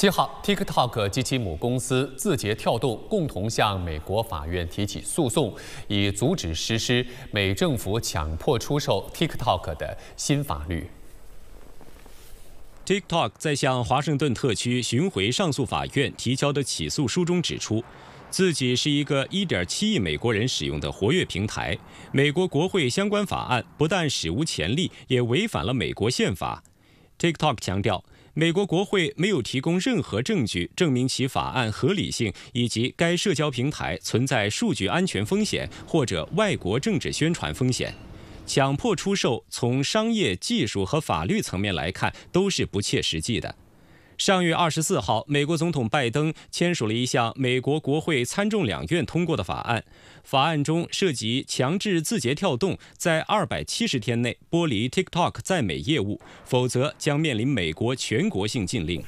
七号，TikTok 及其母公司字节跳动共同向美国法院提起诉讼，以阻止实施美政府强迫出售 TikTok 的新法律。TikTok 在向华盛顿特区巡回上诉法院提交的起诉书中指出，自己是一个1.7亿美国人使用的活跃平台。美国国会相关法案不但史无前例，也违反了美国宪法。TikTok 强调。美国国会没有提供任何证据证明其法案合理性，以及该社交平台存在数据安全风险或者外国政治宣传风险。强迫出售从商业、技术和法律层面来看都是不切实际的。上月二十四号，美国总统拜登签署了一项美国国会参众两院通过的法案。法案中涉及强制字节跳动在二百七十天内剥离 TikTok 在美业务，否则将面临美国全国性禁令。